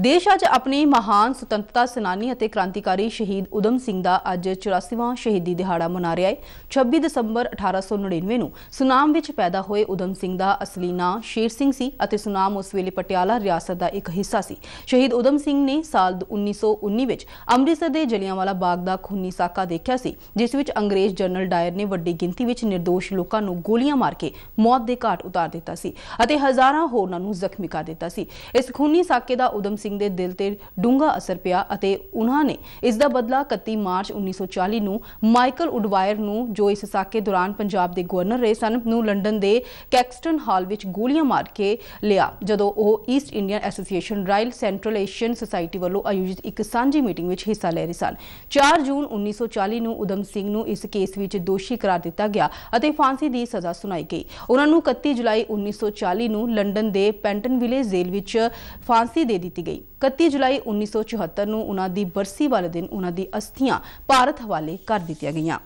ਦੇਸ਼ ਅੱਜ ਆਪਣੇ ਮਹਾਨ ਸੁਤੰਤਰਤਾ ਸੈਨਾਨੀ ਅਤੇ ਕ੍ਰਾਂਤੀਕਾਰੀ ਸ਼ਹੀਦ ਉਦਮ ਸਿੰਘ ਦਾ ਅੱਜ 84ਵਾਂ ਸ਼ਹੀਦੀ ਦਿਹਾੜਾ ਮਨਾ ਰਿਹਾ ਹੈ 26 ਦਸੰਬਰ 1899 ਨੂੰ ਸੁਨਾਮ ਵਿੱਚ ਪੈਦਾ ਹੋਏ ਉਦਮ ਸਿੰਘ ਦਾ ਅਸਲੀ ਨਾਂ ਸ਼ੇਰ ਸਿੰਘ ਸੀ ਅਤੇ ਸੁਨਾਮ ਉਸ ਵੇਲੇ ਪਟਿਆਲਾ ਰਿਆਸਤ ਦਾ ਇੱਕ ਹਿੱਸਾ ਸੀ ਸ਼ਹੀਦ ਉਦਮ ਸਿੰਘ ਨੇ ਸਾਲ 1919 ਵਿੱਚ ਅੰਮ੍ਰਿਤਸਰ ਦੇ ਜਲਿਆਂਵਾਲਾ ਬਾਗ ਦਾ ਖੂਨੀ ਸਾਕਾ ਦੇਖਿਆ ਸੀ ਜਿਸ ਵਿੱਚ ਅੰਗਰੇਜ਼ ਜਨਰਲ ਡਾਇਰ ਨੇ ਵੱਡੀ ਗਿਣਤੀ ਵਿੱਚ ਨਿਰਦੋਸ਼ ਲੋਕਾਂ ਨੂੰ ਗੋਲੀਆਂ ਮਾਰ ਕੇ ਮੌਤ ਦੇ ਘਾਟ ਉਤਾਰ ਦਿੱਤਾ ਸੀ ਅਤੇ ਹਜ਼ਾਰਾਂ ਹੋਰਨਾਂ ਨੂੰ ਜ਼ਖਮੀ ਕਰ ਦਿੱਤਾ ਸੀ ਇਸ ਖੂਨੀ ਸਾਕੇ ਦਾ ਉਦਮ ਸਿੰਘ ਦੇ ਦਿਲ ਤੇ ਡੂੰਘਾ ਅਸਰ ਪਿਆ ਅਤੇ ਉਹਨਾਂ ਨੇ ਇਸ ਦਾ ਬਦਲਾ 31 ਮਾਰਚ 1940 ਨੂੰ ਮਾਈਕਲ ਉਡਵਾਇਰ ਨੂੰ ਜੋ ਇਸ ਸਾਕੇ ਦੌਰਾਨ ਪੰਜਾਬ ਦੇ ਗਵਰਨਰ ਰਹੇ ਸਨ ਨੂੰ ਲੰਡਨ ਦੇ ਕੈਕਸਟਨ ਹਾਲ ਵਿੱਚ ਗੋਲੀਆਂ ਮਾਰ ਕੇ ਲਿਆ ਜਦੋਂ ਉਹ East Indian association royal central Asian society ਵੱਲੋਂ ਆਯੋਜਿਤ ਇੱਕ ਸਾਂਝੀ ਮੀਟਿੰਗ ਵਿੱਚ ਹਿੱਸਾ ਲੈ ਰਹੇ ਸਨ 4 ਜੂਨ 1940 ਨੂੰ ਉਦਮ ਸਿੰਘ ਨੂੰ ਇਸ ਕੇਸ ਵਿੱਚ ਦੋਸ਼ੀ ਕਰਾਰ ਦਿੱਤਾ ਗਿਆ ਅਤੇ ਫਾਂਸੀ ਦੀ ਸਜ਼ਾ ਸੁਣਾਈ ਗਈ ਉਹਨਾਂ ਨੂੰ 31 ਜੁਲਾਈ 1940 ਨੂੰ ਲੰਡਨ ਦੇ ਪੈਂਟਨ ਵਿਲੇ ਜੇਲ੍ਹ ਵਿੱਚ ਫਾਂਸੀ ਦੇ ਦਿੱਤੀ ਗਈ ਲਈ 31 ਜੁਲਾਈ 1974 ਨੂੰ ਉਹਨਾਂ ਦੀ ਬਰਸੀ ਵਾਲੇ ਦਿਨ ਉਹਨਾਂ ਦੀ ਅਸਥੀਆਂ ਭਾਰਤ ਹਵਾਲੇ ਕਰ ਦਿੱਤੀਆਂ ਗਈਆਂ